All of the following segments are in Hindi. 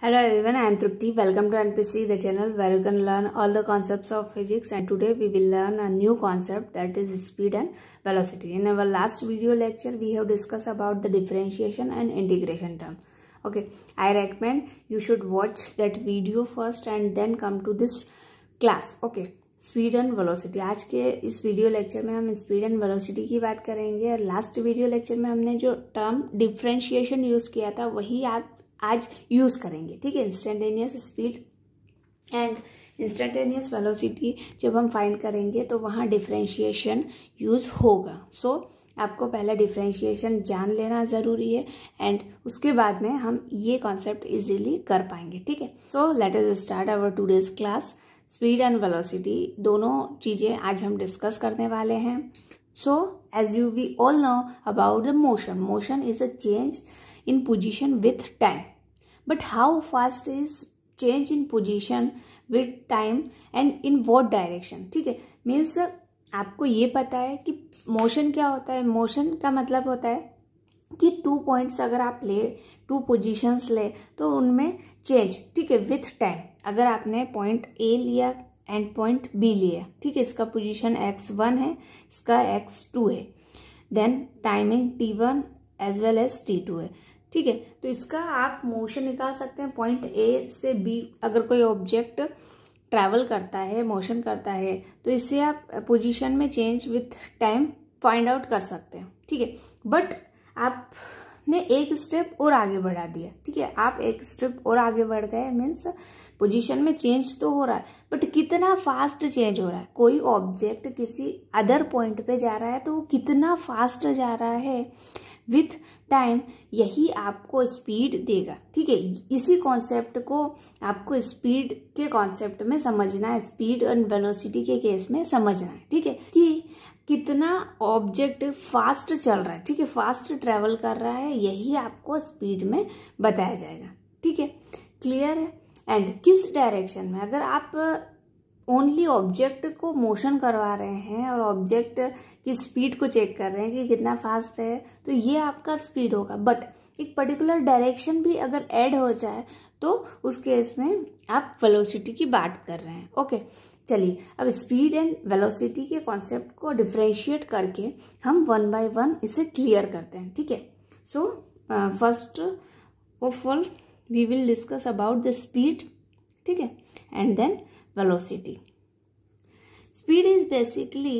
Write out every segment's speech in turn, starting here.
Hello everyone, I am Trupti. Welcome to NPC, the channel where you can learn all the concepts of physics and today we will learn a new concept that is speed and velocity. In our last video lecture, we have discussed about the differentiation and integration term. Okay, I recommend you should watch that video first and then come to this class. Okay, speed and velocity आज के इस वीडियो लेक्चर में हम स्पीड एंड वेलोसिटी की बात करेंगे और लास्ट वीडियो लेक्चर में हमने जो टर्म डिफ्रेंशिएशन यूज़ किया था वही आप आज यूज़ करेंगे ठीक है instantaneous speed and instantaneous velocity जब हम फाइंड करेंगे तो वहाँ डिफ्रेंशिएशन यूज़ होगा सो so, आपको पहले डिफ्रेंशिएशन जान लेना ज़रूरी है एंड उसके बाद में हम ये कॉन्सेप्ट इजीली कर पाएंगे ठीक है so let's start our today's class speed and velocity दोनों चीज़ें आज हम डिस्कस करने वाले हैं so as you we all know about the motion motion is a change in position with time but how fast is change in position with time and in what direction ठीक है means आपको ये पता है कि मोशन क्या होता है मोशन का मतलब होता है कि टू पॉइंट्स अगर आप ले टू पोजीशंस ले तो उनमें चेंज ठीक है विथ टाइम अगर आपने पॉइंट ए लिया एंड पॉइंट बी लिया ठीक है इसका पोजीशन एक्स वन है इसका एक्स टू है then timing T one as well as T two है ठीक है तो इसका आप मोशन निकाल सकते हैं पॉइंट ए से बी अगर कोई ऑब्जेक्ट ट्रैवल करता है मोशन करता है तो इससे आप पोजीशन में change with time find out कर सकते हैं ठीक है बट आपने एक स्टेप और आगे बढ़ा दिया ठीक है आप एक स्टेप और आगे बढ़ गए मीन्स पोजीशन में चेंज तो हो रहा है बट कितना फास्ट चेंज हो रहा है कोई ऑब्जेक्ट किसी अदर पॉइंट पे जा रहा है तो वो कितना फास्ट जा रहा है विथ टाइम यही आपको स्पीड देगा ठीक है इसी कॉन्सेप्ट को आपको स्पीड के कॉन्सेप्ट में समझना है स्पीड एंड वेलोसिटी के केस में समझना है ठीक है कि कितना ऑब्जेक्ट फास्ट चल रहा है ठीक है फास्ट ट्रेवल कर रहा है यही आपको स्पीड में बताया जाएगा ठीक है क्लियर है एंड किस डायरेक्शन में अगर आप ओनली ऑब्जेक्ट को मोशन करवा रहे हैं और ऑब्जेक्ट की स्पीड को चेक कर रहे हैं कि कितना फास्ट है तो ये आपका स्पीड होगा बट एक पर्टिकुलर डायरेक्शन भी अगर ऐड हो जाए तो उस केस में आप वेलोसिटी की बात कर रहे हैं ओके चलिए अब स्पीड एंड वेलोसिटी के कॉन्सेप्ट को डिफ्रेंशिएट करके हम वन बाय वन इसे क्लियर करते हैं ठीक है so first of all we will discuss about the speed ठीक है and then velocity. Speed is basically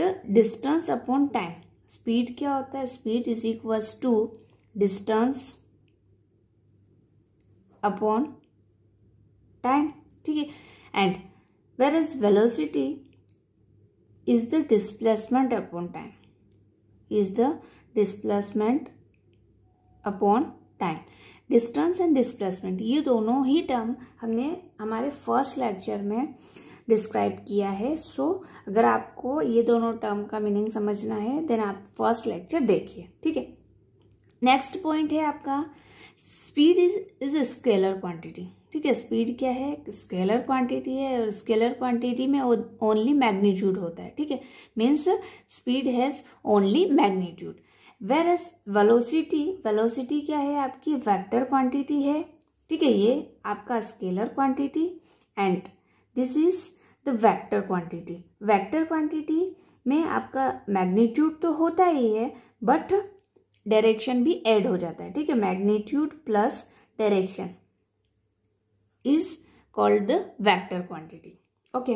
the distance upon time. Speed क्या होता है Speed is equals to distance upon time. ठीक है and whereas velocity is the displacement upon time. Is the displacement upon time. Distance and displacement ये दोनों ही term हमने हमारे फर्स्ट लेक्चर में डिस्क्राइब किया है सो so, अगर आपको ये दोनों टर्म का मीनिंग समझना है देन आप फर्स्ट लेक्चर देखिए ठीक है नेक्स्ट पॉइंट है आपका speed is is scalar quantity ठीक है स्पीड क्या है स्केलर क्वांटिटी है और स्केलर क्वांटिटी में ओनली मैग्नीट्यूड होता है ठीक है means speed has only magnitude whereas velocity velocity क्या है आपकी वेक्टर क्वांटिटी है ठीक है ये आपका scalar quantity and this is the vector quantity vector quantity में आपका मैग्नीट्यूड तो होता ही है बट डायरेक्शन भी ऐड हो जाता है ठीक है magnitude plus direction is called the vector quantity okay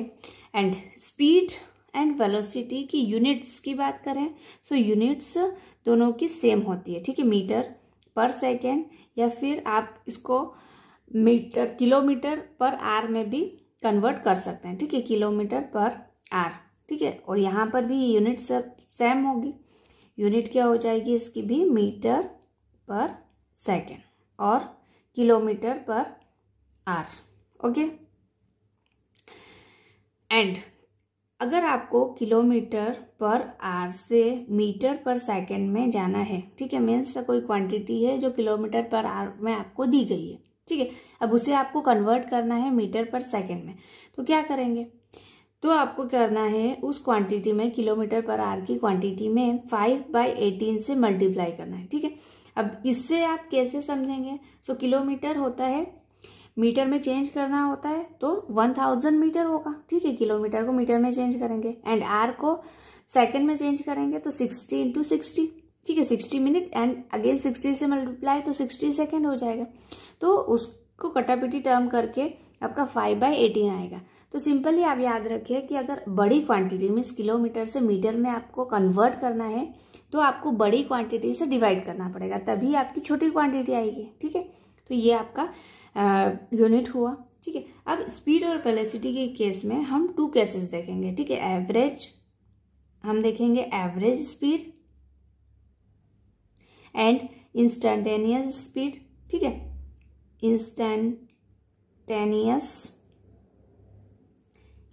and speed and velocity की यूनिट्स की बात करें सो so यूनिट्स दोनों की सेम होती है ठीक है मीटर पर सेकेंड या फिर आप इसको मीटर किलोमीटर पर आर में भी कन्वर्ट कर सकते हैं ठीक है किलोमीटर पर आर ठीक है और यहाँ पर भी यूनिट सब सेम होगी यूनिट क्या हो जाएगी इसकी भी मीटर पर सेकेंड और किलोमीटर पर आर ओके एंड अगर आपको किलोमीटर पर आर से मीटर पर सेकंड में जाना है ठीक है मीन्स कोई क्वांटिटी है जो किलोमीटर पर आर में आपको दी गई है ठीक है अब उसे आपको कन्वर्ट करना है मीटर पर सेकंड में तो क्या करेंगे तो आपको करना है उस क्वांटिटी में किलोमीटर पर आर की क्वांटिटी में फाइव बाई एटीन से मल्टीप्लाई करना है ठीक है अब इससे आप कैसे समझेंगे सो so, किलोमीटर होता है मीटर में चेंज करना होता है तो वन थाउजेंड मीटर होगा ठीक है किलोमीटर को मीटर में चेंज करेंगे एंड आर को सेकेंड में चेंज करेंगे तो सिक्सटी इंटू सिक्सटी ठीक है sixty minute and again sixty से मल्टीप्लाई तो सिक्सटी सेकेंड हो जाएगा तो उसको कटापिटी टर्म करके आपका फाइव बाई एटीन आएगा तो सिंपली आप याद रखिए कि अगर बड़ी क्वांटिटी मीन्स किलोमीटर से मीटर में आपको कन्वर्ट करना है तो आपको बड़ी क्वांटिटी से डिवाइड करना पड़ेगा तभी आपकी छोटी क्वांटिटी आएगी ठीक है तो ये आपका यूनिट हुआ ठीक है अब स्पीड और पेलेसिटी के केस में हम टू केसेस देखेंगे ठीक है एवरेज हम देखेंगे average speed and instantaneous speed ठीक है इंस्टेंटेनियस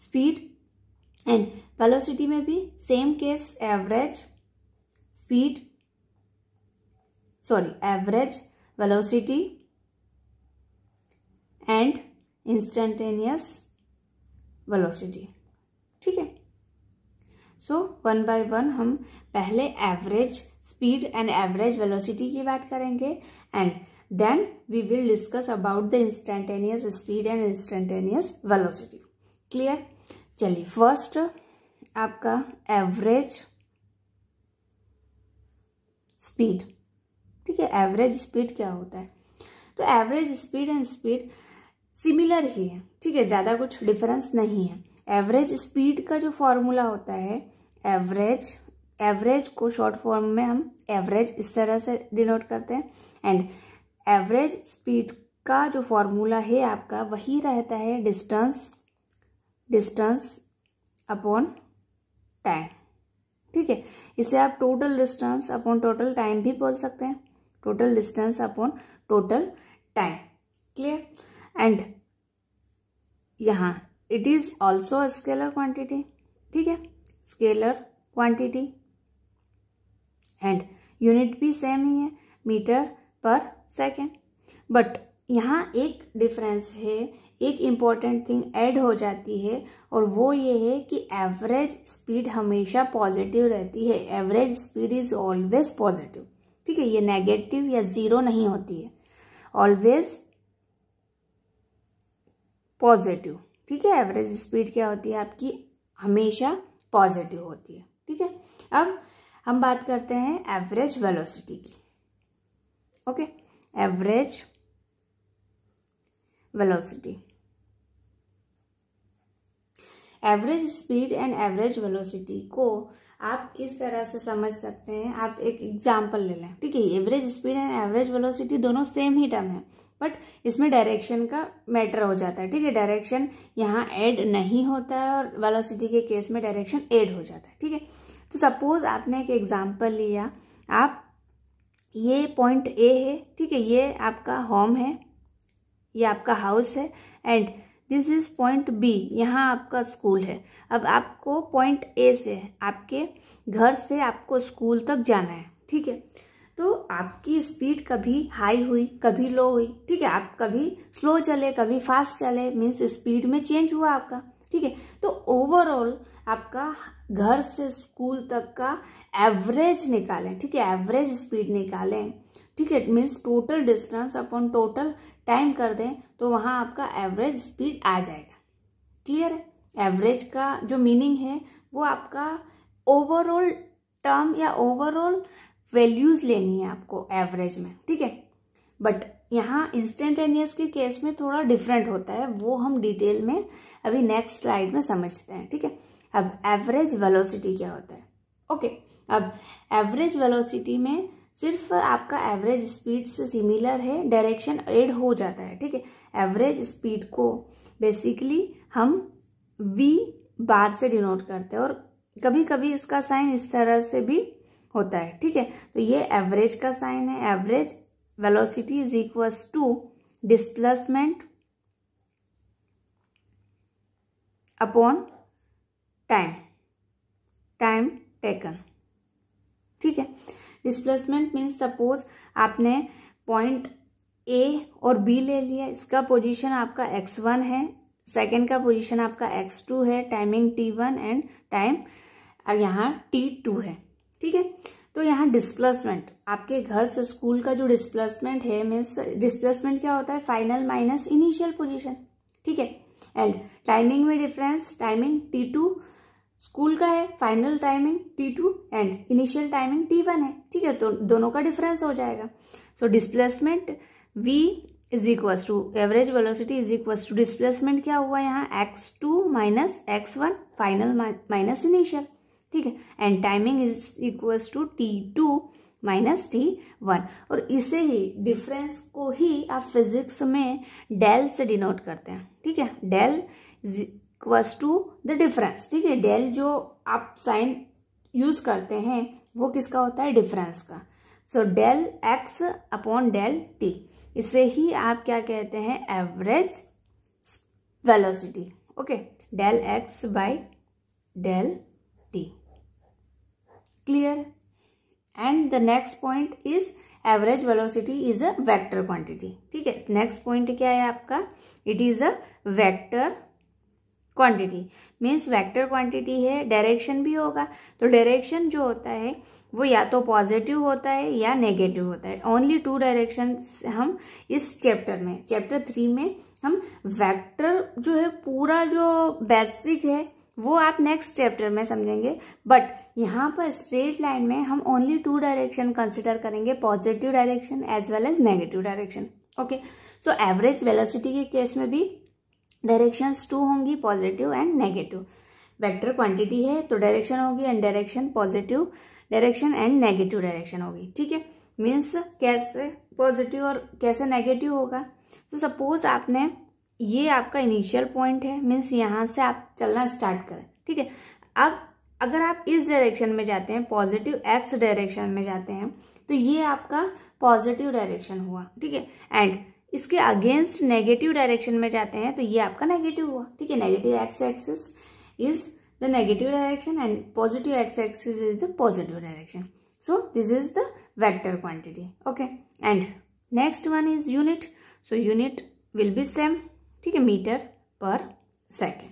स्पीड एंड वेलोसिटी में भी same case average speed sorry average velocity and instantaneous velocity ठीक है सो वन बाय वन हम पहले average speed and average velocity की बात करेंगे and then we will discuss about the instantaneous speed and instantaneous velocity clear चलिए फर्स्ट आपका एवरेज स्पीड ठीक है एवरेज स्पीड क्या होता है तो average speed and speed similar ही है ठीक है ज़्यादा कुछ डिफरेंस नहीं है एवरेज स्पीड का जो फॉर्मूला होता है एवरेज एवरेज को शॉर्ट फॉर्म में हम एवरेज इस तरह से डिनोट करते हैं एंड एवरेज स्पीड का जो फॉर्मूला है आपका वही रहता है डिस्टेंस डिस्टेंस अपॉन टाइम ठीक है इसे आप total distance upon total time भी बोल सकते हैं total distance upon total time clear and यहाँ it is also a scalar quantity ठीक है स्केलर क्वांटिटी एंड यूनिट भी सेम ही है मीटर पर सेकेंड बट यहाँ एक डिफरेंस है एक इम्पॉर्टेंट थिंग ऐड हो जाती है और वो ये है कि एवरेज स्पीड हमेशा पॉजिटिव रहती है average speed is always positive ठीक है ये नेगेटिव या ज़ीरो नहीं होती है ऑलवेज पॉजिटिव ठीक है एवरेज स्पीड क्या होती है आपकी हमेशा पॉजिटिव होती है ठीक है अब हम बात करते हैं एवरेज वेलोसिटी की okay average velocity average speed and average velocity को आप इस तरह से समझ सकते हैं आप एक एग्जाम्पल ले लें ठीक है average speed and average velocity दोनों सेम ही टर्म है बट इसमें डायरेक्शन का मैटर हो जाता है ठीक है डायरेक्शन यहाँ ऐड नहीं होता है और वेलोसिटी के केस में डायरेक्शन ऐड हो जाता है ठीक है तो सपोज आपने एक एग्जाम्पल लिया आप ये पॉइंट ए है ठीक है ये आपका होम है ये आपका हाउस है and this is point B यहाँ आपका स्कूल है अब आपको पॉइंट ए से आपके घर से आपको स्कूल तक जाना है ठीक है तो आपकी स्पीड कभी हाई हुई कभी लो हुई ठीक है आप कभी स्लो चले कभी फास्ट चले मीन्स स्पीड में चेंज हुआ आपका ठीक है तो ओवरऑल आपका घर से स्कूल तक का एवरेज निकालें ठीक है एवरेज स्पीड निकालें ठीक है means total distance upon total time कर दें तो वहाँ आपका एवरेज स्पीड आ जाएगा क्लियर है एवरेज का जो मीनिंग है वो आपका ओवरऑल टर्म या ओवरऑल वैल्यूज लेनी है आपको एवरेज में ठीक है बट यहाँ इंस्टेंटेनियस के केस में थोड़ा डिफरेंट होता है वो हम डिटेल में अभी नेक्स्ट स्लाइड में समझते हैं ठीक है अब एवरेज वेलोसिटी क्या होता है ओके अब एवरेज वेलोसिटी में सिर्फ आपका एवरेज स्पीड से सिमिलर है डायरेक्शन एड हो जाता है ठीक है एवरेज स्पीड को बेसिकली हम वी बार से डिनोट करते हैं और कभी कभी इसका साइन इस तरह से भी होता है ठीक है तो ये एवरेज का साइन है average velocity is equals to displacement upon time time taken ठीक है डिस्प्लेसमेंट मीन्स सपोज आपने पॉइंट ए और बी ले लिया इसका पोजीशन आपका एक्स वन है सेकंड का पोजीशन आपका एक्स टू है timing T one and time यहाँ टी टू है ठीक है तो यहाँ डिस्प्लेसमेंट आपके घर से स्कूल का जो डिस्प्लेसमेंट है मीन्स डिस्प्लेसमेंट क्या होता है फाइनल माइनस इनिशियल पोजिशन ठीक है एंड टाइमिंग में difference timing t two school का है final timing t two and initial timing T one है ठीक है तो दोनों का डिफरेंस हो जाएगा so displacement v is equal to average velocity is equal to displacement क्या हुआ यहाँ x two minus x one final minus initial ठीक है and timing is equals to t two minus t one और इसे ही डिफरेंस को ही आप फिजिक्स में डेल से डिनोट करते हैं ठीक है del is equals to the difference ठीक है डेल जो आप साइन यूज करते हैं वो किसका होता है डिफरेंस का so del x upon del t इसे ही आप क्या कहते हैं average velocity okay del x by del t clear and the next point is average velocity is a vector quantity ठीक है नेक्स्ट पॉइंट क्या है आपका it is a vector quantity means vector quantity है डायरेक्शन भी होगा तो डायरेक्शन जो होता है वो या तो पॉजिटिव होता है या नेगेटिव होता है ओनली टू डायरेक्शन हम इस चैप्टर में चैप्टर थ्री में हम वेक्टर जो है पूरा जो बेसिक है वो आप नेक्स्ट चैप्टर में समझेंगे बट यहाँ पर स्ट्रेट लाइन में हम ओनली टू डायरेक्शन कंसिडर करेंगे positive direction as well as negative direction okay तो एवरेज वेलोसिटी के केस में भी डायरेक्शंस टू होंगी positive and negative vector quantity है तो डायरेक्शन होगी and direction positive direction and negative direction होगी ठीक है मीन्स कैसे पॉजिटिव और कैसे नेगेटिव होगा तो सपोज आपने ये आपका इनिशियल पॉइंट है मीन्स यहाँ से आप चलना स्टार्ट करें ठीक है अब अगर आप इस डायरेक्शन में जाते हैं पॉजिटिव एक्स डायरेक्शन में जाते हैं तो ये आपका पॉजिटिव डायरेक्शन हुआ ठीक है एंड इसके अगेंस्ट नेगेटिव डायरेक्शन में जाते हैं तो ये आपका नेगेटिव हुआ ठीक है negative x axis is the negative direction and positive x axis is the positive direction so this is the vector quantity okay and next one is unit so unit will be same ठीक है मीटर पर सेकेंड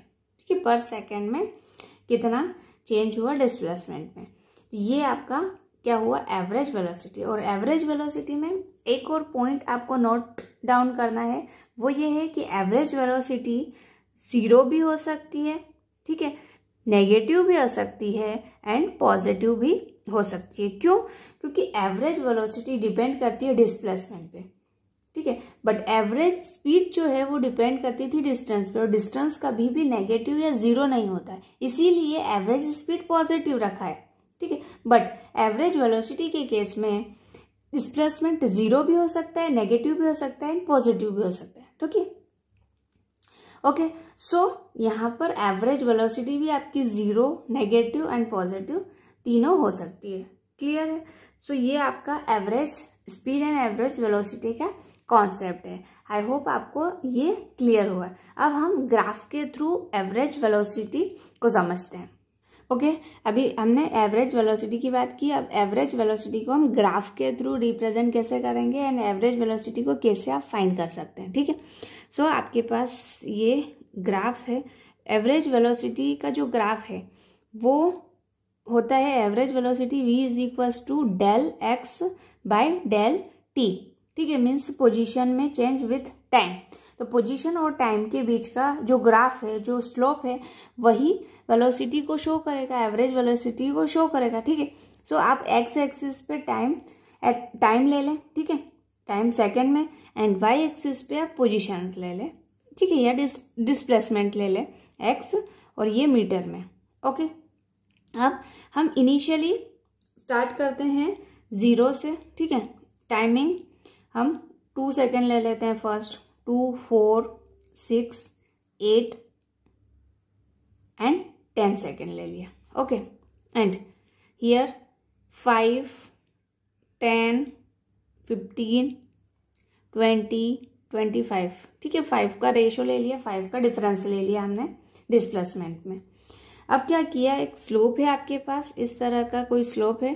ठीक है पर सेकेंड में कितना चेंज हुआ डिस्प्लेसमेंट में तो ये आपका क्या हुआ एवरेज वेलोसिटी और एवरेज वेलोसिटी में एक और पॉइंट आपको नोट डाउन करना है वो ये है कि एवरेज वेलोसिटी ज़ीरो भी हो सकती है ठीक है नेगेटिव भी हो सकती है एंड पॉजिटिव भी हो सकती है क्यों क्योंकि एवरेज वेलोसिटी डिपेंड करती है डिस्प्लेसमेंट पे ठीक है बट एवरेज स्पीड जो है वो डिपेंड करती थी डिस्टेंस पे और डिस्टेंस कभी भी नेगेटिव या ज़ीरो नहीं होता है इसीलिए एवरेज स्पीड पॉजिटिव रखा है ठीक है बट एवरेज वेलोसिटी के केस में डिस्प्लेसमेंट ज़ीरो भी हो सकता है नेगेटिव भी हो सकता है एंड पॉजिटिव भी हो सकता है ठीक है ओके सो यहाँ पर एवरेज वेलोसिटी भी आपकी ज़ीरो नेगेटिव एंड पॉजिटिव तीनों हो सकती है क्लियर है सो so, ये आपका average speed and average velocity का कॉन्सेप्ट है आई होप आपको ये क्लियर हुआ अब हम ग्राफ के थ्रू एवरेज वेलोसिटी को समझते हैं ओके okay, अभी हमने एवरेज वेलोसिटी की बात की अब एवरेज वेलोसिटी को हम ग्राफ के थ्रू रिप्रेजेंट कैसे करेंगे एंड एवरेज वेलोसिटी को कैसे आप फाइंड कर सकते हैं ठीक है सो आपके पास ये ग्राफ है एवरेज वेलोसिटी का जो ग्राफ है वो होता है average velocity v is equals to del x by del t ठीक है मीन्स पोजिशन में चेंज विथ टाइम तो पोजिशन और टाइम के बीच का जो ग्राफ है जो स्लोप है वही वेलोसिटी को शो करेगा एवरेज वेलोसिटी को शो करेगा ठीक है सो आप एक्स एक्सिस पे टाइम टाइम ले लें ठीक है टाइम सेकंड में एंड वाई एक्सिस पे आप पोजिशन ले लें ठीक है या डिस डिस्प्लेसमेंट ले लें एक्स और ये मीटर में ओके अब हम इनिशियली स्टार्ट करते हैं ज़ीरो से ठीक है टाइमिंग हम टू सेकेंड ले लेते हैं first two four six eight and ten second ले लिया okay and here five ten fifteen twenty twenty five ठीक है फाइव का रेशो ले लिया फाइव का डिफरेंस ले लिया हमने डिस्प्लेसमेंट में अब क्या किया एक स्लोप है आपके पास इस तरह का कोई स्लोप है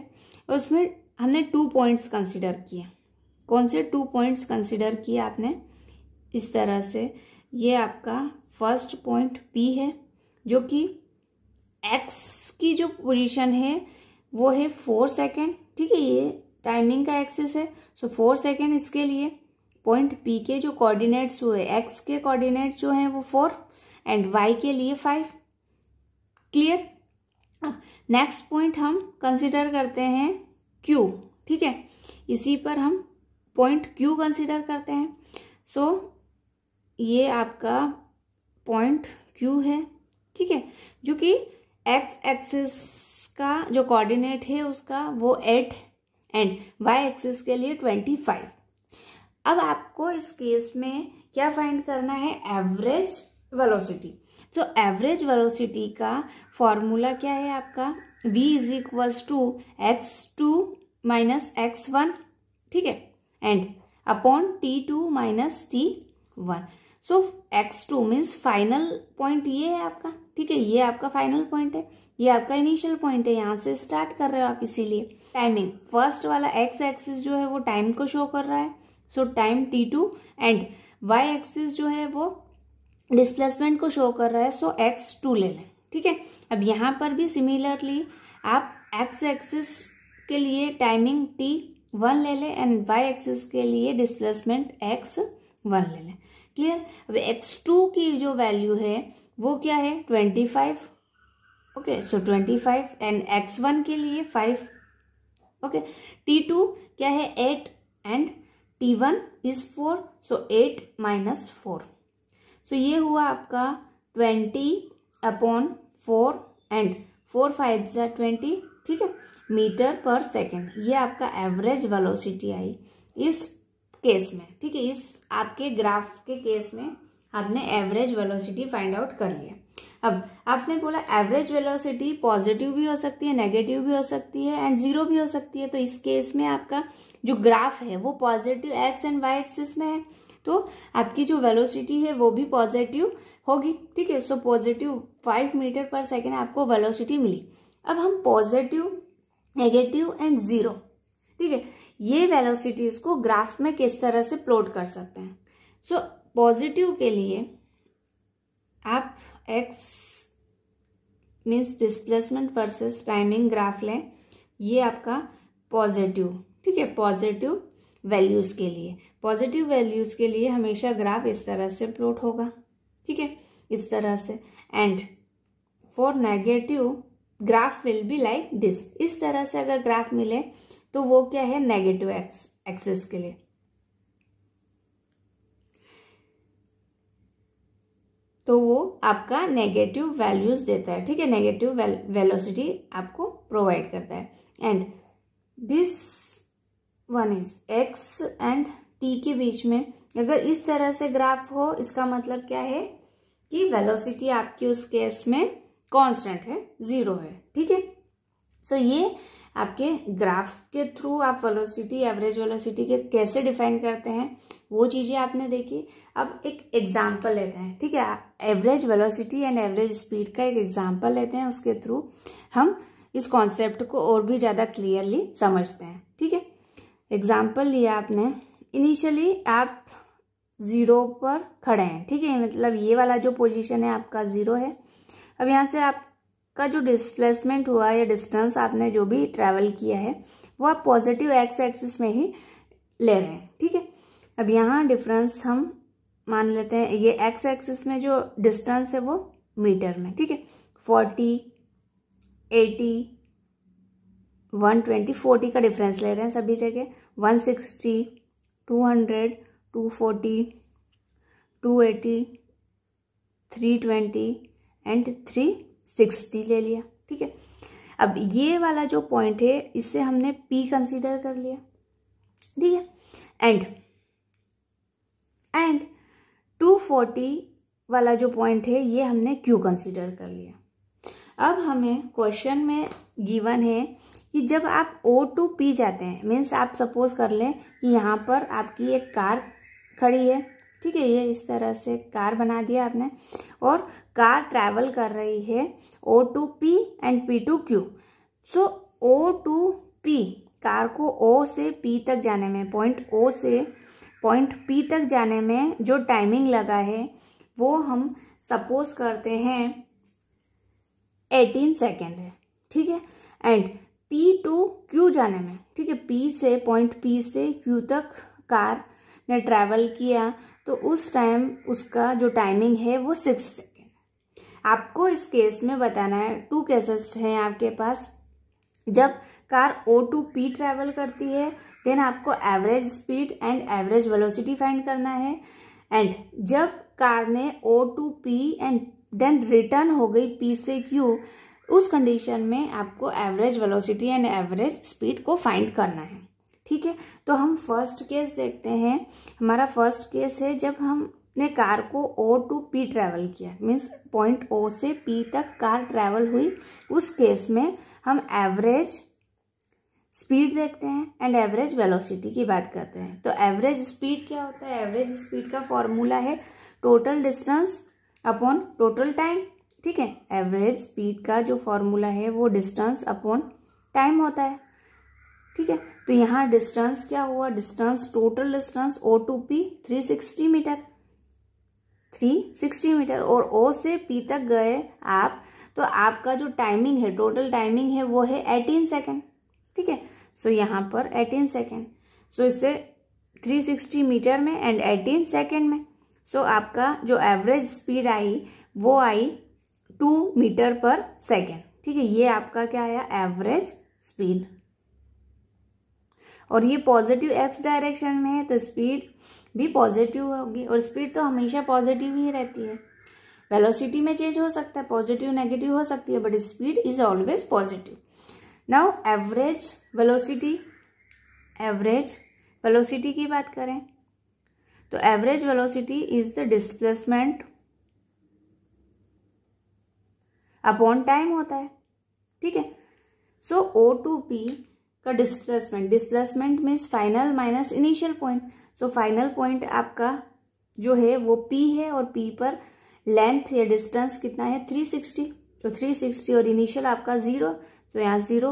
उसमें हमने टू पॉइंट्स कंसिडर किया कौन से टू पॉइंट्स कंसिडर किए आपने इस तरह से ये आपका फर्स्ट पॉइंट पी है जो कि एक्स की जो पोजीशन है वो है फोर सेकेंड ठीक है ये टाइमिंग का एक्सेस है सो फोर सेकेंड इसके लिए पॉइंट पी के जो कोऑर्डिनेट्स हुए एक्स के कोऑर्डिनेट जो हैं वो फोर एंड वाई के लिए फाइव क्लियर नेक्स्ट पॉइंट हम कंसिडर करते हैं क्यू ठीक है इसी पर हम पॉइंट क्यू कंसिडर करते हैं सो so, ये आपका पॉइंट क्यू है ठीक है जो कि एक्स एक्सिस का जो कोऑर्डिनेट है उसका वो एट एंड वाई एक्सिस के लिए ट्वेंटी फाइव अब आपको इस केस में क्या फाइंड करना है एवरेज वेलोसिटी तो एवरेज वेलोसिटी का फॉर्मूला क्या है आपका v is equals to x two minus x one ठीक है and upon t two minus t one so x two means final point ये है आपका ठीक है ये आपका फाइनल पॉइंट है ये आपका इनिशियल पॉइंट है यहाँ से स्टार्ट कर रहे हो आप इसीलिए टाइमिंग फर्स्ट वाला एक्स एक्सिस जो है वो टाइम को शो कर रहा है so time t two and y axis जो है वो डिस्प्लेसमेंट को शो कर रहा है सो एक्स टू ले लें ठीक है अब यहाँ पर भी सिमिलरली आप एक्स एक्सिस के लिए टाइमिंग टी वन ले लें एंड वाई एक्सिस के लिए डिस्प्लेसमेंट एक्स वन ले लें क्लियर अब एक्स टू की जो वैल्यू है वो क्या है twenty five okay so twenty five and x one के लिए फाइव ओके टी टू क्या है eight and t one is four so eight minus four सो ये हुआ आपका twenty upon four and four five ज ट्वेंटी ठीक है मीटर पर सेकेंड ये आपका एवरेज वेलोसिटी आई इस केस में ठीक है इस आपके ग्राफ के केस में आपने एवरेज वेलोसिटी फाइंड आउट कर लिया अब आपने बोला एवरेज वेलोसिटी पॉजिटिव भी हो सकती है नेगेटिव भी हो सकती है एंड जीरो भी हो सकती है तो इस केस में आपका जो ग्राफ है वो positive x and y axis में है तो आपकी जो वेलोसिटी है वो भी पॉजिटिव होगी ठीक है so positive five metre per second आपको वेलोसिटी मिली अब हम पॉजिटिव नेगेटिव एंड जीरो ठीक है ये वेलोसिटीज को ग्राफ में किस तरह से प्लॉट कर सकते हैं सो so, पॉजिटिव के लिए आप x means displacement versus timing graph लें ये आपका पॉजिटिव ठीक है पॉजिटिव वैल्यूज़ के लिए पॉजिटिव वैल्यूज़ के लिए हमेशा ग्राफ इस तरह से प्लॉट होगा ठीक है इस तरह से and for negative graph will be like this इस तरह से अगर ग्राफ मिले तो वो क्या है नेगेटिव एक्स एक्सेस के लिए तो वो आपका नेगेटिव वैल्यूज देता है ठीक है नेगेटिव वेलोसिटी आपको प्रोवाइड करता है and this one is x and t के बीच में अगर इस तरह से ग्राफ हो इसका मतलब क्या है कि वेलोसिटी आपकी उस केस में कांस्टेंट है जीरो है ठीक है सो ये आपके ग्राफ के थ्रू आप वेलोसिटी एवरेज वेलोसिटी के कैसे डिफाइन करते हैं वो चीज़ें आपने देखी अब एक एग्जाम्पल लेते हैं ठीक है average velocity and average speed का एक एग्जाम्पल लेते हैं उसके थ्रू हम इस कॉन्सेप्ट को और भी ज़्यादा क्लियरली समझते हैं ठीक है एग्जाम्पल लिया आपने इनिशियली आप ज़ीरो पर खड़े हैं ठीक है मतलब ये वाला जो पोजिशन है आपका ज़ीरो है अब यहाँ से आपका जो डिस्प्लेसमेंट हुआ या डिस्टेंस आपने जो भी ट्रेवल किया है वो आप पॉजिटिव एक्स एक्सिस में ही ले रहे हैं ठीक है अब यहाँ डिफरेंस हम मान लेते हैं ये एक्स एक्सिस में जो डिस्टेंस है वो मीटर में ठीक है forty eighty one twenty forty का डिफरेंस ले रहे हैं सभी जगह one sixty two hundred two forty two eighty three twenty and three sixty ले लिया ठीक है अब ये वाला जो पॉइंट है इसे हमने पी कंसीडर कर लिया ठीक है एंड एंड टू फोर्टी वाला जो पॉइंट है ये हमने क्यू कंसीडर कर लिया अब हमें क्वेश्चन में गिवन है कि जब आप ओ टू पी जाते हैं मीन्स आप सपोज कर लें कि यहाँ पर आपकी एक कार खड़ी है ठीक है ये इस तरह से कार बना दिया आपने और कार ट्रैवल कर रही है O to P and P to Q so O to P car को ओ से पी तक जाने में पॉइंट ओ से पॉइंट पी तक जाने में जो टाइमिंग लगा है वो हम सपोज करते हैं एटीन सेकेंड है ठीक है एंड पी टू क्यू जाने में ठीक है पी से पॉइंट पी से क्यू तक कार ने ट्रैवल किया तो उस टाइम उसका जो टाइमिंग है वो सिक्स आपको इस केस में बताना है टू केसेस हैं आपके पास जब car O to P travel करती है देन आपको average speed and average velocity find करना है एंड जब कार ने O to P and then return हो गई पी से क्यू उस कंडीशन में आपको average velocity and average speed को फाइंड करना है ठीक है तो हम फर्स्ट केस देखते हैं हमारा फर्स्ट केस है जब हम ने कार को ओ टू पी ट्रैवल किया मीन्स पॉइंट ओ से पी तक कार ट्रैवल हुई उस केस में हम एवरेज स्पीड देखते हैं एंड एवरेज वेलोसिटी की बात करते हैं तो एवरेज स्पीड क्या होता है एवरेज स्पीड का फॉर्मूला है total distance upon total time ठीक है एवरेज स्पीड का जो फॉर्मूला है वो डिस्टेंस अपॉन टाइम होता है ठीक है तो यहाँ डिस्टेंस क्या हुआ distance total distance O to P three sixty metre three sixty metre और ओ से पी तक गए आप तो आपका जो टाइमिंग है टोटल टाइमिंग है वो है एटीन सेकेंड ठीक है सो यहाँ पर एटीन सेकेंड सो इससे थ्री सिक्सटी मीटर में एंड एटीन सेकेंड में सो so, आपका जो एवरेज स्पीड आई वो आई टू मीटर पर सेकेंड ठीक है ये आपका क्या आया एवरेज स्पीड और ये पॉजिटिव एक्स डायरेक्शन में है तो स्पीड भी पॉजिटिव होगी और स्पीड तो हमेशा पॉजिटिव ही रहती है वेलोसिटी में चेंज हो सकता है पॉजिटिव नेगेटिव हो सकती है but speed is always positive now average velocity average velocity की बात करें तो average velocity is the displacement upon time होता है ठीक है सो ओ टू पी का displacement displacement means final minus initial point so final point आपका जो है वो पी है और पी पर लेंथ या डिस्टेंस कितना है थ्री सिक्सटी तो थ्री सिक्सटी और इनिशियल आपका ज़ीरो तो यहाँ ज़ीरो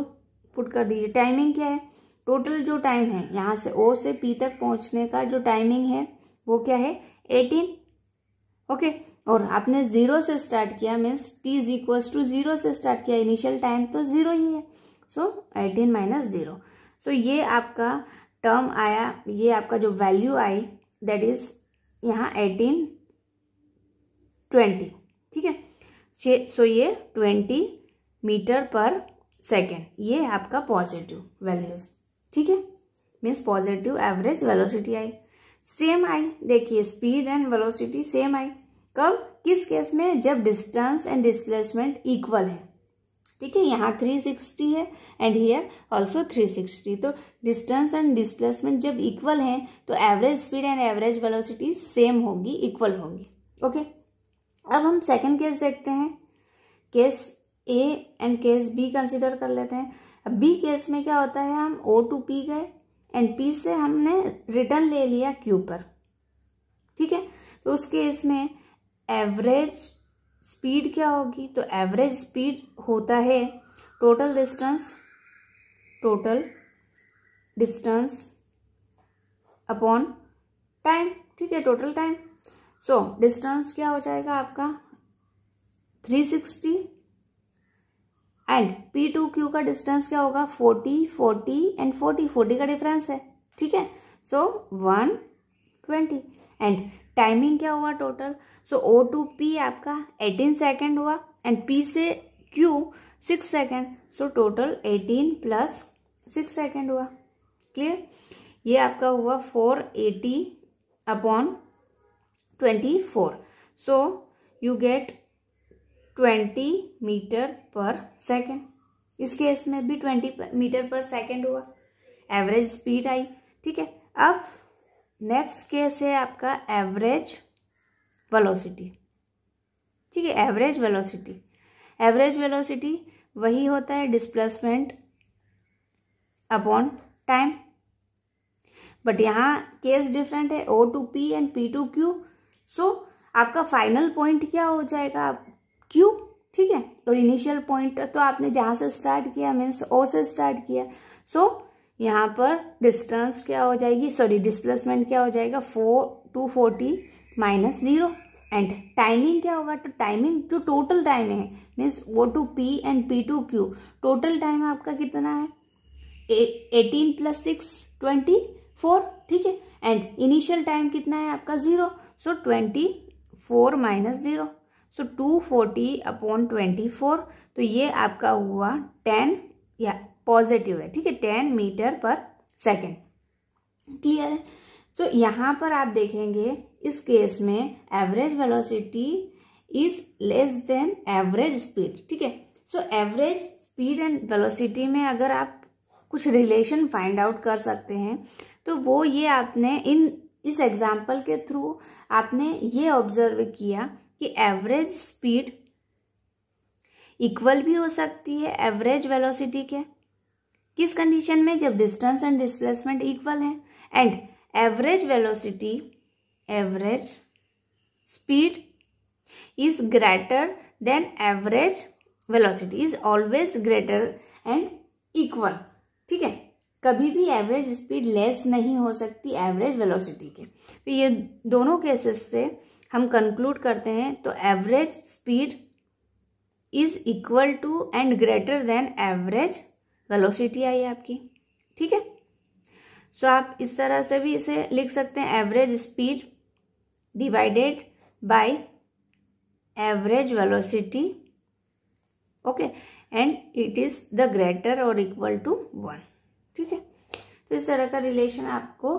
पुट कर दीजिए टाइमिंग क्या है टोटल जो टाइम है यहाँ से ओ से पी तक पहुँचने का जो टाइमिंग है वो क्या है एटीन ओके okay. और आपने ज़ीरो से स्टार्ट किया means t is equals to zero से स्टार्ट किया इनिशियल टाइम तो ज़ीरो ही है so eighteen minus zero so ये आपका टर्म आया ये आपका जो वैल्यू आई दैट इज़ यहाँ एटीन ट्वेंटी ठीक है सो ये ट्वेंटी मीटर पर सेकेंड ये आपका पॉजिटिव वैल्यूज ठीक है मीन्स पॉजिटिव एवरेज वेलोसिटी आई सेम आई देखिए स्पीड एंड वेलोसिटी सेम आई कब किस केस में जब डिस्टेंस एंड डिस्प्लेसमेंट इक्वल है ठीक है यहाँ थ्री सिक्सटी है and here also three sixty तो डिस्टेंस एंड डिस्प्लेसमेंट जब इक्वल हैं तो average speed and average velocity same होगी इक्वल होगी ओके अब हम सेकेंड केस देखते हैं case A and case B consider कर लेते हैं अब बी केस में क्या होता है हम ओ टू पी गए एंड पी से हमने रिटर्न ले लिया क्यू पर ठीक है तो उस केस में एवरेज स्पीड क्या होगी तो एवरेज स्पीड होता है total distance total distance upon time ठीक है टोटल टाइम सो डिस्टेंस क्या हो जाएगा आपका 360 एंड पी टू क्यू का डिस्टेंस क्या होगा 40 40 एंड 40 40 का डिफरेंस है ठीक है so one twenty and timing क्या हुआ total so O to P आपका एटीन सेकेंड हुआ एंड पी से Q six second so total eighteen plus six second हुआ क्लियर ये आपका हुआ four eighty upon twenty four so you get twenty metre per second इस केस में भी ट्वेंटी मीटर पर सेकेंड हुआ एवरेज स्पीड आई ठीक है अब नेक्स्ट केस है आपका एवरेज वेलोसिटी ठीक है एवरेज वेलोसिटी एवरेज वेलोसिटी वही होता है डिस्प्लेसमेंट अपॉन टाइम बट यहाँ केस डिफरेंट है O to P and P to Q so आपका फाइनल पॉइंट क्या हो जाएगा क्यू ठीक है और इनिशियल पॉइंट तो आपने जहाँ से स्टार्ट किया मीन्स ओ से स्टार्ट किया सो so, यहाँ पर डिस्टेंस क्या हो जाएगी सॉरी डिस्प्लेसमेंट क्या हो जाएगा four two forty minus zero and timing क्या होगा तो टाइमिंग जो टोटल टाइम है मीन्स वो to P and P to Q total time आपका कितना है eighteen plus six twenty four ठीक है एंड इनिशियल टाइम कितना है आपका zero so twenty four minus zero so two forty upon twenty four तो ये आपका हुआ टेन या पॉजिटिव है ठीक है ten metre per second clear है तो यहाँ पर आप देखेंगे इस केस में average velocity is less than average speed ठीक है so average speed and velocity में अगर आप कुछ रिलेशन फाइंड आउट कर सकते हैं तो वो ये आपने इन इस एग्जाम्पल के थ्रू आपने ये ऑब्जर्व किया कि एवरेज स्पीड इक्वल भी हो सकती है एवरेज वेलोसिटी के किस कंडीशन में जब डिस्टेंस एंड डिस्प्लेसमेंट इक्वल है and average velocity average speed is greater than average velocity is always greater and equal ठीक है कभी भी एवरेज स्पीड लेस नहीं हो सकती एवरेज वेलोसिटी के तो ये दोनों केसेस से हम कंक्लूड करते हैं तो average speed is equal to and greater than average velocity आई आपकी ठीक है सो so, आप इस तरह से भी इसे लिख सकते हैं average speed divided by average velocity okay and it is the greater और इक्वल टू वन ठीक है तो इस तरह का रिलेशन आपको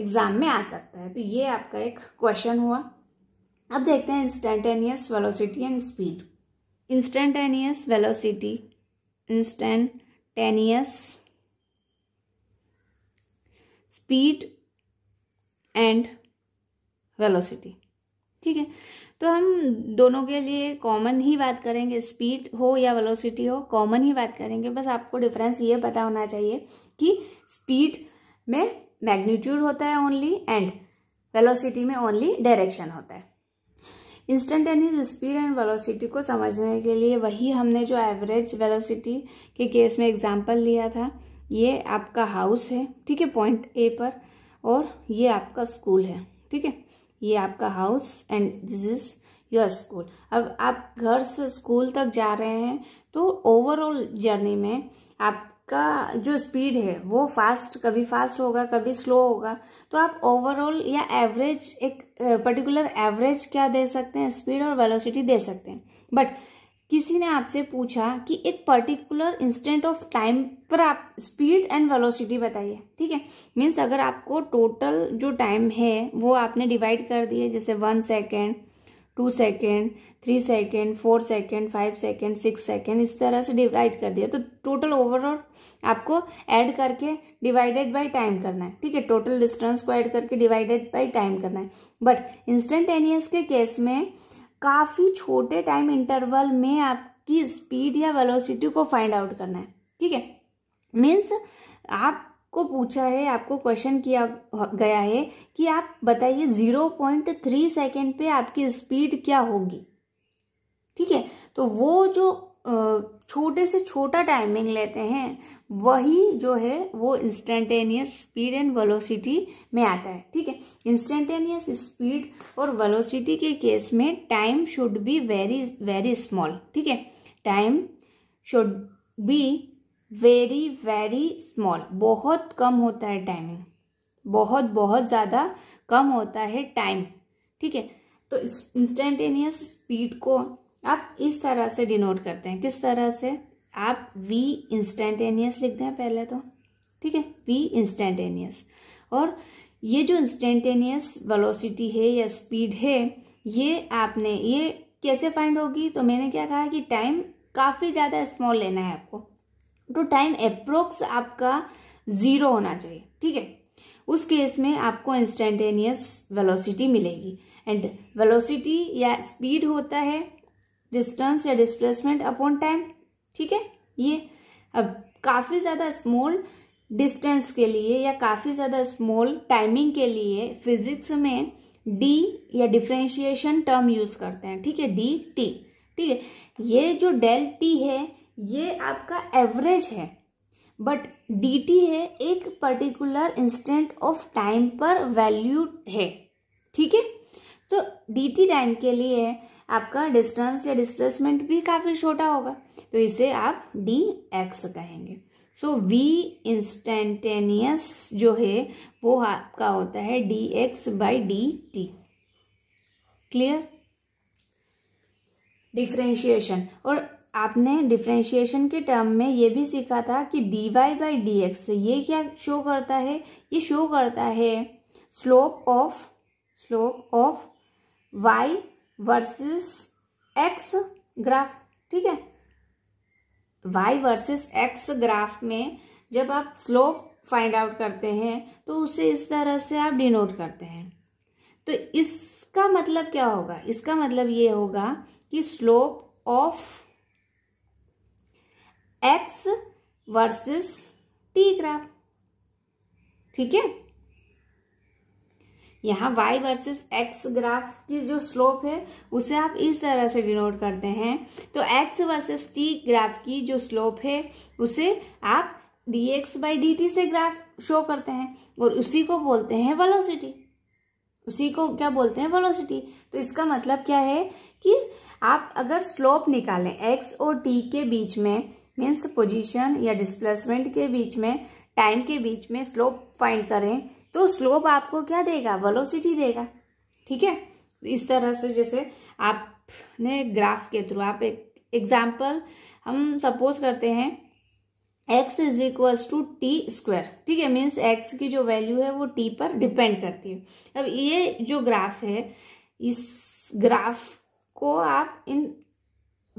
एग्जाम में आ सकता है तो ये आपका एक क्वेश्चन हुआ अब देखते हैं instantaneous velocity and speed instantaneous velocity instantaneous speed and velocity ठीक है तो हम दोनों के लिए कॉमन ही बात करेंगे स्पीड हो या वेलोसिटी हो कॉमन ही बात करेंगे बस आपको डिफरेंस ये पता होना चाहिए कि स्पीड में मैग्नीट्यूड होता है ओनली एंड वेलोसिटी में ओनली डायरेक्शन होता है इंस्टेंटेनियस स्पीड एंड वेलोसिटी को समझने के लिए वही हमने जो एवरेज वेलोसिटी के केस में एग्जाम्पल लिया था ये आपका हाउस है ठीक है पॉइंट ए पर और ये आपका स्कूल है ठीक है ये आपका house and this is your school अब आप घर से स्कूल तक जा रहे हैं तो ओवरऑल जर्नी में आप आपका जो स्पीड है वो फास्ट कभी फास्ट होगा कभी स्लो होगा तो आप ओवरऑल या एवरेज एक पर्टिकुलर एवरेज क्या दे सकते हैं स्पीड और वेलोसिटी दे सकते हैं बट किसी ने आपसे पूछा कि एक पर्टिकुलर इंस्टेंट ऑफ टाइम पर आप स्पीड एंड वेलोसिटी बताइए ठीक है मीन्स अगर आपको टोटल जो टाइम है वो आपने डिवाइड कर दिए जैसे one second two second three second four second five second six second इस तरह से डिवाइड कर दिया तो टोटल ओवरऑल आपको ऐड करके डिवाइडेड बाय टाइम करना है ठीक है टोटल डिस्टेंस को ऐड करके डिवाइडेड बाय टाइम करना है बट इंस्टेंटेनियस के केस में काफ़ी छोटे टाइम इंटरवल में आपकी स्पीड या वेलोसिटी को फाइंड आउट करना है ठीक है मीन्स आप को पूछा है आपको क्वेश्चन किया गया है कि आप बताइए 0.3 सेकेंड पे आपकी स्पीड क्या होगी ठीक है तो वो जो छोटे से छोटा टाइमिंग लेते हैं वही जो है वो इंस्टेंटेनियस स्पीड एंड वेलोसिटी में आता है ठीक है इंस्टेंटेनियस स्पीड और वेलोसिटी के केस में time should be very very small ठीक है time should be very very small बहुत कम होता है टाइमिंग बहुत बहुत ज़्यादा कम होता है टाइम ठीक है तो इंस्टेंटेनियस स्पीड को आप इस तरह से डिनोट करते हैं किस तरह से आप वी इंस्टेंटेनियस लिख दें पहले तो ठीक है वी इंस्टेंटेनियस और ये जो इंस्टेंटेनियस वेलोसिटी है या स्पीड है ये आपने ये कैसे फाइंड होगी तो मैंने क्या कहा कि टाइम काफ़ी ज़्यादा स्मॉल लेना है आपको तो टाइम अप्रोक्स आपका जीरो होना चाहिए ठीक है उस केस में आपको इंस्टेंटेनियस वेलोसिटी मिलेगी एंड वेलोसिटी या स्पीड होता है डिस्टेंस या डिस्प्लेसमेंट अपॉन टाइम ठीक है ये अब काफ़ी ज़्यादा स्मॉल डिस्टेंस के लिए या काफ़ी ज़्यादा स्मॉल टाइमिंग के लिए फिजिक्स में डी या डिफ्रेंशिएशन टर्म यूज़ करते हैं ठीक है डी टी ठीक है ये जो डेल टी है ये आपका एवरेज है बट डीटी है एक पर्टिकुलर इंस्टेंट ऑफ टाइम पर वैल्यू है ठीक है तो डीटी टाइम के लिए आपका डिस्टेंस या डिस्प्लेसमेंट भी काफ़ी छोटा होगा तो इसे आप डी एक्स कहेंगे सो वी इंस्टेंटेनियस जो है वो आपका होता है D X by D T clear differentiation और आपने डिफ्रेंशिएशन के टर्म में ये भी सीखा था कि D Y by D X ये क्या शो करता है ये शो करता है slope of slope of Y versus X graph ठीक है वाई वर्सेस एक्स ग्राफ में जब आप स्लोप फाइंड आउट करते हैं तो उसे इस तरह से आप डिनोट करते हैं तो इसका मतलब क्या होगा इसका मतलब ये होगा कि slope of X versus T graph ठीक है यहाँ y वर्सेस x ग्राफ की जो स्लोप है उसे आप इस तरह से डिनोट करते हैं तो x वर्सेस t ग्राफ की जो स्लोप है उसे आप dx बाई डी से ग्राफ शो करते हैं और उसी को बोलते हैं वेलोसिटी उसी को क्या बोलते हैं वेलोसिटी तो इसका मतलब क्या है कि आप अगर स्लोप निकालें x और t के बीच में मीन्स पोजिशन या डिस्प्लेसमेंट के बीच में टाइम के बीच में स्लोप फाइंड करें तो स्लोप आपको क्या देगा वेलोसिटी देगा ठीक है इस तरह से जैसे आपने ग्राफ के थ्रू आप एक एग्जाम्पल हम सपोज करते हैं X is equals to T square ठीक है मीन्स एक्स की जो वैल्यू है वो टी पर डिपेंड करती है अब ये जो ग्राफ है इस ग्राफ को आप इन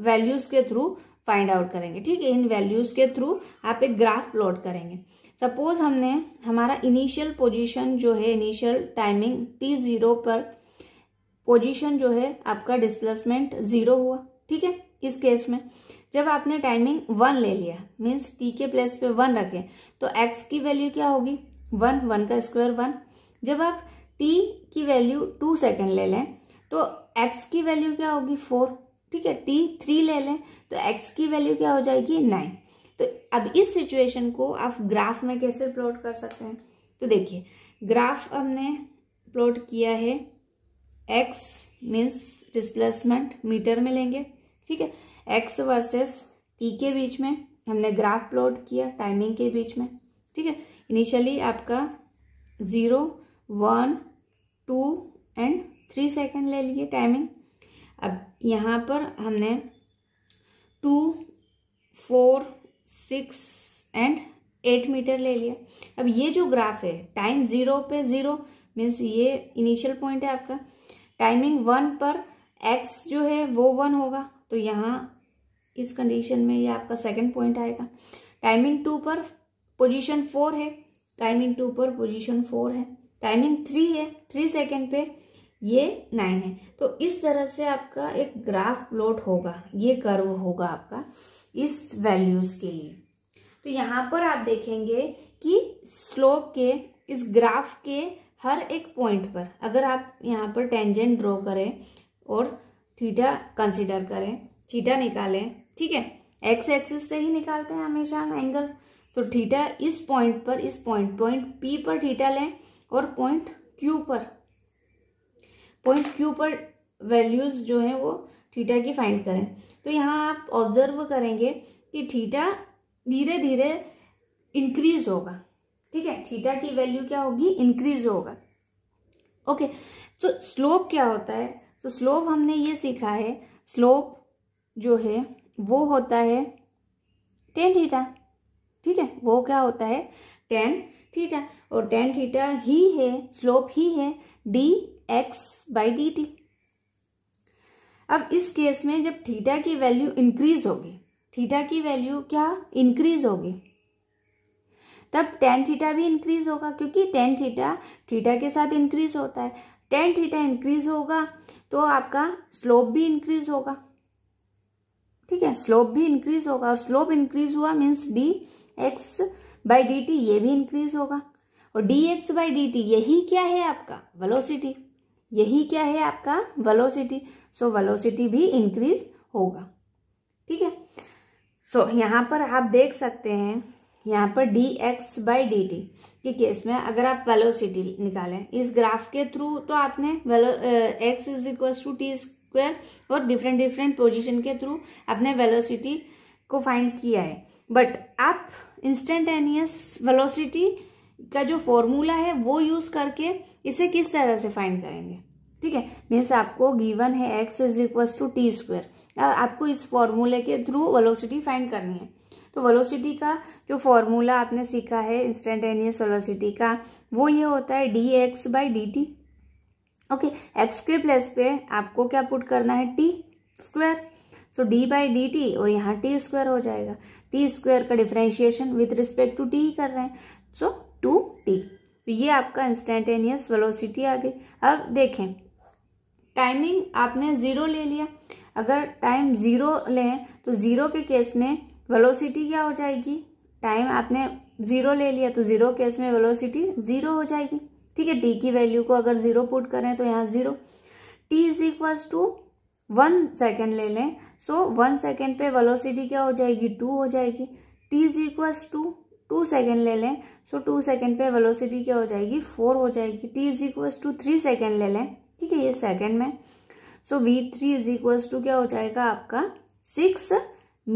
वैल्यूज के थ्रू फाइंड आउट करेंगे ठीक है इन वैल्यूज के थ्रू आप एक ग्राफ प्लॉट करेंगे सपोज हमने हमारा इनिशियल पोजीशन जो है इनिशियल टाइमिंग टी जीरो पर पोजीशन जो है आपका डिस्प्लेसमेंट जीरो हुआ ठीक है इस केस में जब आपने टाइमिंग वन ले लिया मीन्स टी के प्लेस पे वन रखे तो एक्स की वैल्यू क्या होगी वन वन का स्क्वायर वन जब आप टी की वैल्यू टू सेकेंड ले लें तो एक्स की वैल्यू क्या होगी फोर ठीक है टी थ्री ले लें तो एक्स की वैल्यू क्या हो जाएगी नाइन तो अब इस सिचुएशन को आप ग्राफ में कैसे प्लॉट कर सकते हैं तो देखिए ग्राफ हमने प्लॉट किया है एक्स मीन्स डिस्प्लेसमेंट मीटर में लेंगे ठीक है एक्स वर्सेस टी के बीच में हमने ग्राफ प्लॉट किया टाइमिंग के बीच में ठीक है इनिशियली आपका zero one two and three second ले लिए टाइमिंग अब यहाँ पर हमने two four six and eight metre ले लिया अब ये जो ग्राफ है टाइम ज़ीरो पे ज़ीरो मीन्स ये इनिशियल पॉइंट है आपका टाइमिंग वन पर एक्स जो है वो वन होगा तो यहाँ इस कंडीशन में ये आपका सेकंड पॉइंट आएगा टाइमिंग टू पर पोजीशन फोर है टाइमिंग टू पर पोजीशन फोर है टाइमिंग थ्री है थ्री सेकंड पे ये नाइन है तो इस तरह से आपका एक ग्राफ प्लॉट होगा ये कर्व होगा आपका इस वैल्यूज के लिए तो यहाँ पर आप देखेंगे कि स्लोप के इस ग्राफ के हर एक पॉइंट पर अगर आप यहाँ पर टेंजेंट ड्रॉ करें और थीटा कंसिडर करें थीटा निकालें ठीक है एक्स एक्सिस से ही निकालते हैं हमेशा हम एंगल तो थीटा इस पॉइंट पर इस पॉइंट पॉइंट पी पर थीटा लें और पॉइंट क्यू पर पॉइंट क्यू पर वैल्यूज़ जो है वो थीटा की फाइंड करें तो यहाँ आप ऑब्जर्व करेंगे कि थीटा धीरे धीरे इंक्रीज होगा ठीक है थीटा की वैल्यू क्या होगी इंक्रीज होगा ओके तो स्लोप क्या होता है तो स्लोप हमने ये सीखा है स्लोप जो है वो होता है टेन थीटा ठीक है वो क्या होता है टेन थीटा और टेन थीटा ही है स्लोप ही है D X by D T अब इस केस में जब थीटा की वैल्यू इंक्रीज होगी थीटा की वैल्यू क्या इंक्रीज होगी तब टेन थीटा भी इंक्रीज होगा क्योंकि टेन थीटा थीटा के साथ इंक्रीज होता है टेन थीटा इंक्रीज होगा तो आपका स्लोप भी इंक्रीज होगा ठीक है स्लोप भी इंक्रीज होगा और स्लोप इंक्रीज हुआ means D X by D T ये भी इंक्रीज होगा और D X by D T यही क्या है आपका वेलोसिटी यही क्या है आपका वेलोसिटी सो वेलोसिटी भी इंक्रीज होगा ठीक है सो so, यहाँ पर आप देख सकते हैं यहाँ पर D X by D T के केस में अगर आप वेलोसिटी निकालें इस ग्राफ के थ्रू तो आपने वेलो X is equal to T square और डिफरेंट डिफरेंट पोजिशन के थ्रू आपने वेलोसिटी को फाइंड किया है बट आप इंस्टेंटेनियस वेलोसिटी का जो फॉर्मूला है वो यूज़ करके इसे किस तरह से फाइंड करेंगे ठीक है मीन्स आपको गिवन है X is equal to T square आपको इस फॉर्मूले के थ्रू वेलोसिटी फाइंड करनी है तो वेलोसिटी का जो फॉर्मूला आपने सीखा है इंस्टेंटेनियस वेलोसिटी का वो ये होता है D X by D T okay X के प्लेस पे आपको क्या पुट करना है T square so D by D T और यहाँ टी स्क्वेयर हो जाएगा टी स्क्वेयर का differentiation with respect to T कर रहे हैं सो टू टी ये आपका इंस्टेंटेनियस वेलोसिटी आ गई अब देखें टाइमिंग आपने ज़ीरो ले लिया अगर टाइम ज़ीरो लें तो ज़ीरो के केस में वेलोसिटी क्या हो जाएगी टाइम आपने ज़ीरो ले लिया तो ज़ीरो केस में वेलोसिटी ज़ीरो हो जाएगी ठीक है टी की वैल्यू को अगर ज़ीरो पुट करें तो यहाँ zero T is equals to one second ले लें सो वन सेकेंड पे वेलोसिटी क्या हो जाएगी टू हो जाएगी T is equals to two second ले लें सो टू सेकेंड पे वेलोसिटी क्या हो जाएगी फोर हो जाएगी T is equals to three second ले लें ठीक है ये सेकेंड में so V three is equal to क्या हो जाएगा आपका सिक्स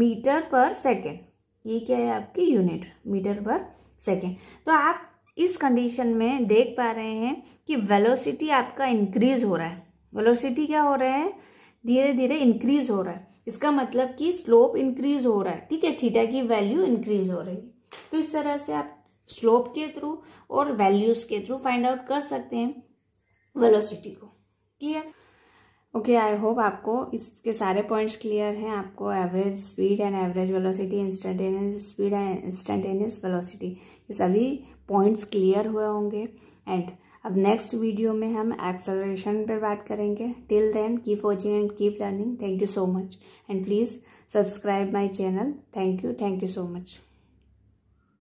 मीटर पर सेकेंड ये क्या है आपकी यूनिट मीटर पर सेकेंड तो आप इस कंडीशन में देख पा रहे हैं कि वेलोसिटी आपका इंक्रीज हो रहा है वेलोसिटी क्या हो रहा है धीरे धीरे इंक्रीज हो रहा है इसका मतलब कि स्लोप इंक्रीज हो रहा है ठीक है थीटा की वैल्यू इंक्रीज हो रही है तो इस तरह से आप स्लोप के थ्रू और वैल्यूज के थ्रू फाइंड आउट कर सकते हैं वेलोसिटी को क्लियर ओके आई होप आपको इसके सारे पॉइंट्स क्लियर हैं आपको average speed and average velocity instantaneous speed and instantaneous velocity ये सभी पॉइंट्स क्लियर हुए होंगे एंड अब नेक्स्ट वीडियो में हम एक्सेलरेशन पर बात करेंगे till then keep watching and keep learning thank you so much and please subscribe my channel thank you thank you so much